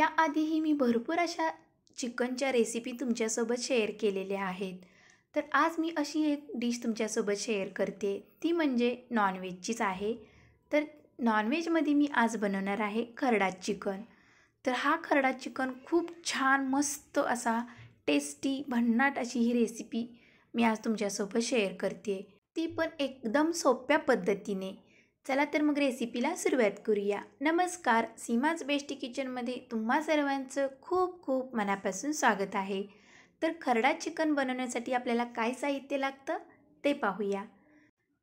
याआधीही मी भरपूर अशा चिकनच्या रेसिपी तुमच्यासोबत शेअर केलेल्या आहेत तर आज मी अशी एक डिश तुमच्यासोबत शेअर करते ती म्हणजे नॉनव्हेजचीच आहे तर नॉनव्हेजमध्ये मी आज बनवणार आहे खरडा चिकन तर हा खरडा चिकन खूप छान मस्त असा टेस्टी भन्नाट अशी ही रेसिपी मी आज तुमच्यासोबत शेअर करते ती पण एकदम सोप्या पद्धतीने चला तर मग रेसिपीला सुरुवात करूया नमस्कार सीमाज बेस्ट किचनमध्ये तुम्हा सर्वांचं खूप खूप मनापासून स्वागत आहे तर खरडा चिकन बनवण्यासाठी आपल्याला काय साहित्य लागतं ते पाहूया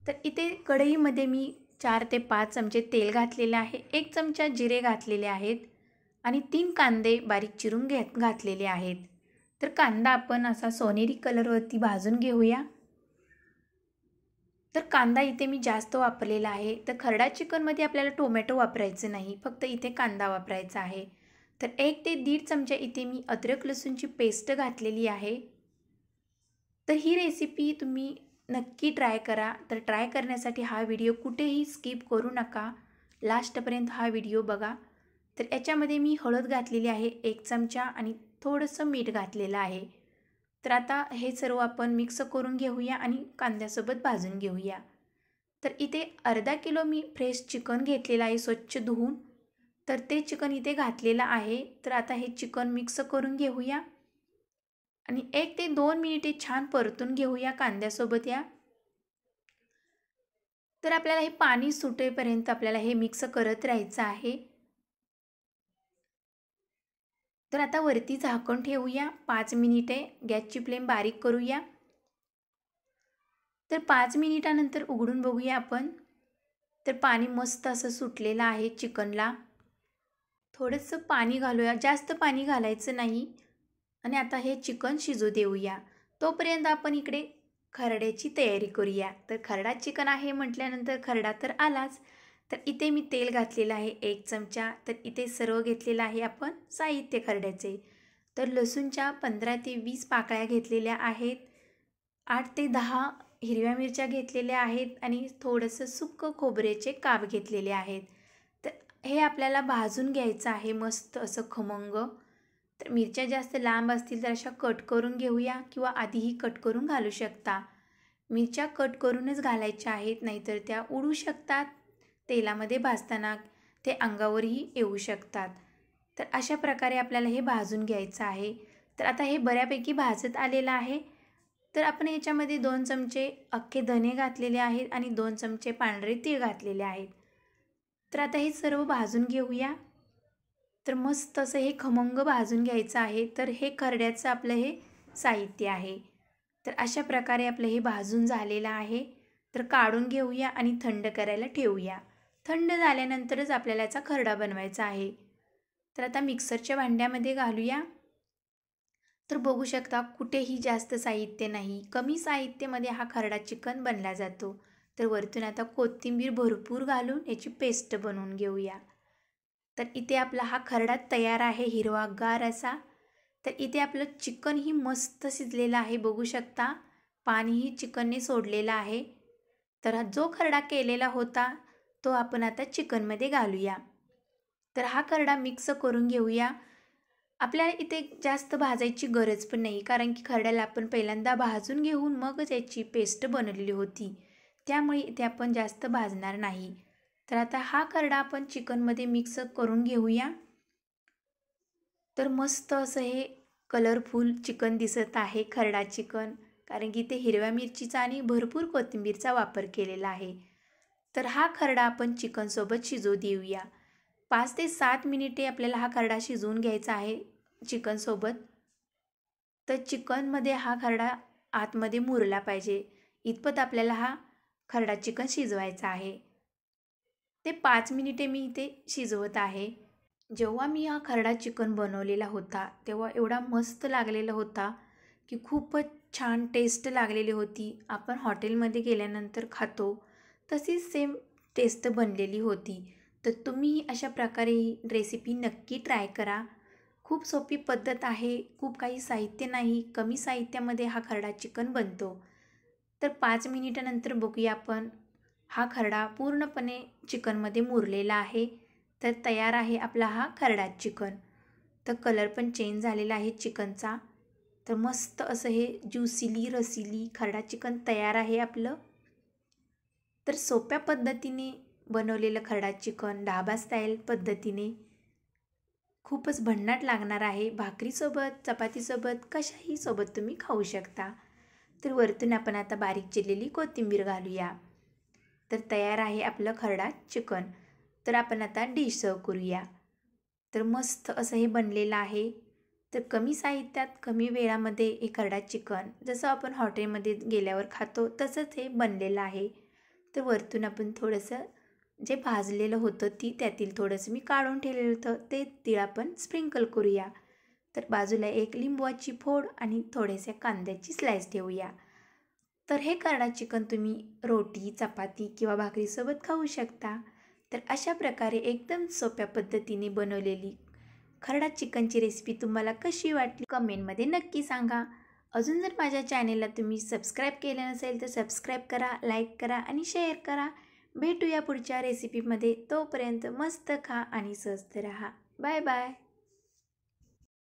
तर इथे कढईमध्ये मी चार ते पाच चमचे तेल घातलेले आहे एक चमचा जिरे घातलेले आहेत आणि तीन कांदे बारीक चिरून घेत घातलेले आहेत तर कांदा आपण असा सोनेरी कलरवरती भाजून घेऊया तर कांदा इथे मी जास्त वापरलेला आहे तर खरडा चिकनमध्ये आपल्याला टोमॅटो वापरायचं नाही फक्त इथे कांदा वापरायचा आहे तर एक ते दीड चमचा इथे मी अद्रक लसूणची पेस्ट घातलेली आहे तर ही रेसिपी तुम्ही नक्की ट्राय करा तर ट्राय करण्यासाठी हा व्हिडिओ कुठेही स्किप करू नका लास्टपर्यंत हा व्हिडिओ बघा तर याच्यामध्ये मी हळद घातलेली आहे एक चमचा आणि थोडंसं मीठ घातलेलं आहे तर आता हे सर्व आपण मिक्स करून घेऊया आणि कांद्यासोबत भाजून घेऊया तर इथे अर्धा किलो मी फ्रेश चिकन घेतलेलं आहे स्वच्छ धुवून तर ते चिकन इथे घातलेलं आहे तर आता हे चिकन मिक्स करून घेऊया आणि एक ते दोन मिनिटे छान परतून घेऊया कांद्यासोबत या तर आपल्याला हे पाणी सुटेपर्यंत आपल्याला हे मिक्स करत राहायचं आहे तर आता वरती झाकण ठेवूया पाच मिनिटे गॅसची फ्लेम बारीक करूया तर पाच मिनिटानंतर उघडून बघूया आपण तर पाणी मस्त असं सुटलेलं आहे चिकनला थोडंसं पाणी घालूया जास्त पाणी घालायचं नाही आणि आता हे चिकन शिजू देऊया तोपर्यंत आपण इकडे खरड्याची तयारी करूया तर खरडा चिकन आहे म्हटल्यानंतर खरडा तर आलाच तर इथे मी तेल घातलेलं आहे एक चमचा तर इथे सर्व घेतलेलं आहे आपण साहित्य खरड्याचे तर लसूणच्या पंधरा ते वीस पाकळ्या घेतलेल्या आहेत आठ ते दहा हिरव्या मिरच्या घेतलेल्या आहेत आणि थोडंसं सुक्क खोबऱ्याचे काप घेतलेले आहेत तर हे आपल्याला भाजून घ्यायचं आहे मस्त असं खमंग तर मिरच्या जास्त लांब असतील तर अशा कट करून घेऊया किंवा आधीही कट करून घालू शकता मिरच्या कट करूनच घालायच्या आहेत नाहीतर त्या उडू शकतात तेलामध्ये भाजताना ते अंगावरही येऊ शकतात तर अशा प्रकारे आपल्याला हे भाजून घ्यायचं आहे तर आता हे बऱ्यापैकी भाजत आलेलं आहे तर आपण याच्यामध्ये दोन चमचे अख्खे धने घातलेले आहेत आणि दोन चमचे पांढरे तीळ घातलेले आहेत तर आता हे सर्व भाजून घेऊया तर मस्त असं हे खमंग भाजून घ्यायचं आहे तर हे करड्याचं आपलं हे साहित्य आहे तर अशा प्रकारे आपलं हे भाजून झालेलं आहे तर काढून घेऊया आणि थंड करायला ठेवूया थंड झाल्यानंतरच आपल्याला याचा खरडा बनवायचा आहे तर आता मिक्सरच्या भांड्यामध्ये घालूया तर बघू शकता कुठेही जास्त साहित्य नाही कमी साहित्यामध्ये हा खरडा चिकन बनला जातो तर वरतून आता कोथिंबीर भरपूर घालून याची पेस्ट बनवून घेऊया तर इथे आपला हा खरडा तयार आहे हिरवागार असा तर इथे आपलं चिकन ही मस्त शिजलेलं आहे बघू शकता पाणीही चिकनने सोडलेलं आहे तर हा जो खरडा केलेला होता तो आपण आता चिकनमध्ये घालूया तर हा करडा मिक्स करून घेऊया आपल्याला इथे जास्त भाजायची गरज पण नाही कारण की खरड्याला आपण पहिल्यांदा भाजून घेऊन मगच त्याची पेस्ट बनवलेली होती त्यामुळे इथे आपण जास्त भाजणार नाही तर आता हा करडा आपण चिकनमध्ये मिक्स करून घेऊया तर मस्त असं हे कलरफुल चिकन दिसत आहे खरडा चिकन कारण की इथे हिरव्या मिरचीचा आणि भरपूर कोथिंबीरचा वापर केलेला आहे तर हा खरडा आपण चिकनसोबत शिजू देऊया पाच ते सात मिनिटे आपल्याला हा खरडा शिजवून घ्यायचा आहे चिकनसोबत तर चिकनमध्ये हा खरडा आतमध्ये मुरला पाहिजे इतपत आपल्याला हा खरडा चिकन शिजवायचा आहे ते पाच मिनिटे मी इथे शिजवत आहे जेव्हा मी हा खरडा चिकन बनवलेला होता तेव्हा एवढा मस्त लागलेला होता की खूपच छान टेस्ट लागलेली होती आपण हॉटेलमध्ये गेल्यानंतर खातो तशीच सेम टेस्ट बनलेली होती तर तुम्ही अशा प्रकारे ही रेसिपी नक्की ट्राय करा खूप सोपी पद्धत आहे खूप काही साहित्य नाही कमी साहित्यामध्ये हा खरडा चिकन बनतो तर पाच मिनिटानंतर बघूया आपण हा खरडा पूर्णपणे चिकनमध्ये मुरलेला आहे तर तयार आहे आपला हा खरडा चिकन तर कलर पण चेंज झालेला आहे चिकनचा तर मस्त असं हे ज्युसिली रसिली खरडा चिकन तयार आहे आपलं तर सोप्या पद्धतीने बनवलेलं खरडा चिकन ढाबा स्टाईल पद्धतीने खूपच भन्नाट लागणार आहे भाकरीसोबत चपातीसोबत कशाही सोबत तुम्ही खाऊ शकता तर वरतून आपण आता बारीक चिरलेली कोथिंबीर घालूया तर तयार आहे आपलं खरडा चिकन तर आपण आता डिश सर्व करूया तर मस्त असं हे बनलेलं आहे तर कमी साहित्यात कमी वेळामध्ये हे खरडा चिकन जसं आपण हॉटेलमध्ये गेल्यावर खातो तसंच हे बनलेलं आहे तर वरतून आपण थोडंसं जे भाजलेलं होतं ती त्यातील थोडंसं मी काढून ठेवलेलं होतं ते तिळ आपण स्प्रिंकल करूया तर बाजूला एक लिंबवाची फोड आणि थोड्याशा कांद्याची स्लाइस ठेवूया तर हे करडा चिकन तुम्ही रोटी चपाती किंवा भाकरीसोबत खाऊ शकता तर अशा प्रकारे एकदम सोप्या पद्धतीने बनवलेली खरडा चिकनची रेसिपी तुम्हाला कशी वाटली कमेंटमध्ये नक्की सांगा अजून जर माझ्या चॅनेलला तुम्ही सबस्क्राईब केलं नसेल तर सबस्क्राईब करा लाईक करा आणि शेअर करा भेटूया पुढच्या रेसिपीमध्ये तोपर्यंत मस्त खा आणि स्वस्त रहा बाय बाय